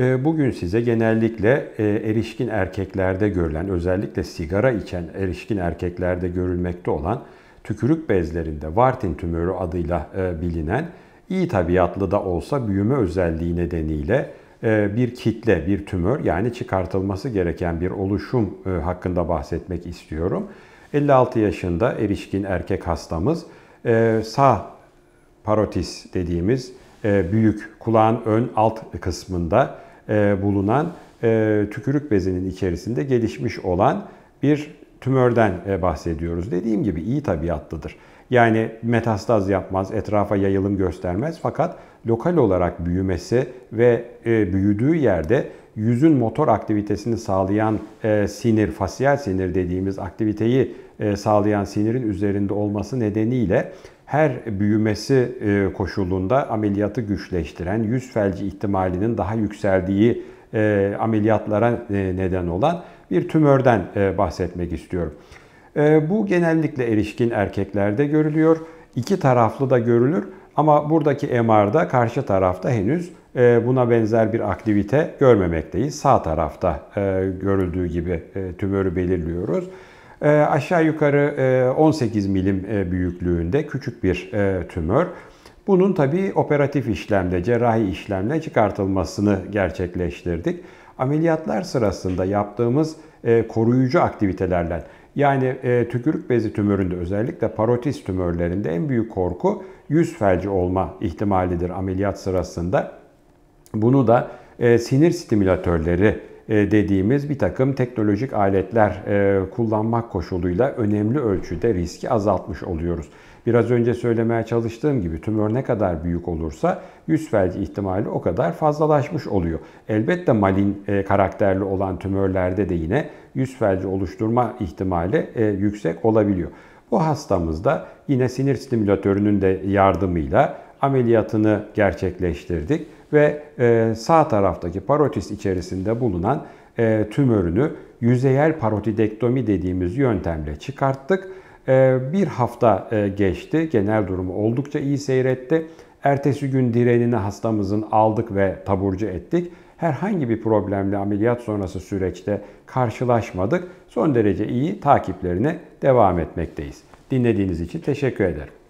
Ee, bugün size genellikle e, erişkin erkeklerde görülen, özellikle sigara içen erişkin erkeklerde görülmekte olan tükürük bezlerinde Vartin tümörü adıyla e, bilinen iyi tabiatlı da olsa büyüme özelliği nedeniyle e, bir kitle, bir tümör yani çıkartılması gereken bir oluşum hakkında bahsetmek istiyorum. 56 yaşında erişkin erkek hastamız sağ parotis dediğimiz büyük kulağın ön alt kısmında e, bulunan e, tükürük bezinin içerisinde gelişmiş olan bir tümörden e, bahsediyoruz. Dediğim gibi iyi tabiatlıdır. Yani metastaz yapmaz, etrafa yayılım göstermez fakat lokal olarak büyümesi ve büyüdüğü yerde yüzün motor aktivitesini sağlayan sinir, fasiyel sinir dediğimiz aktiviteyi sağlayan sinirin üzerinde olması nedeniyle her büyümesi e, koşulunda ameliyatı güçleştiren, yüz felci ihtimalinin daha yükseldiği e, ameliyatlara e, neden olan bir tümörden bahsetmek istiyorum. Bu genellikle erişkin erkeklerde görülüyor. İki taraflı da görülür ama buradaki MR'da karşı tarafta henüz buna benzer bir aktivite görmemekteyiz. Sağ tarafta görüldüğü gibi tümörü belirliyoruz. Ee, aşağı yukarı 18 e, milim e, büyüklüğünde küçük bir e, tümör. Bunun tabi operatif işlemde, cerrahi işlemle çıkartılmasını gerçekleştirdik. Ameliyatlar sırasında yaptığımız koruyucu aktivitelerden, yani tükürük bezi tümöründe özellikle parotis tümörlerinde en büyük korku yüz felci olma ihtimalidir ameliyat sırasında. Bunu da sinir stimülatörleri e, dediğimiz bir takım teknolojik aletler e, kullanmak koşuluyla önemli ölçüde riski azaltmış oluyoruz. Biraz önce söylemeye çalıştığım gibi tümör ne kadar büyük olursa yüz felci ihtimali o kadar fazlalaşmış oluyor. Elbette malin e, karakterli olan tümörlerde de yine yüz felci oluşturma ihtimali yüksek olabiliyor. Bu hastamızda yine sinir stimülatörünün de yardımıyla ameliyatını gerçekleştirdik ve e, sağ taraftaki parotis içerisinde bulunan e, tümörünü yüzeyel parotidektomi dediğimiz yöntemle çıkarttık. E, bir hafta geçti. Genel durumu oldukça iyi seyretti. Ertesi gün direnini hastamızın aldık ve taburcu ettik. Herhangi bir problemle ameliyat sonrası süreçte karşılaşmadık. Son derece iyi takiplerine devam etmekteyiz. Dinlediğiniz için teşekkür ederim.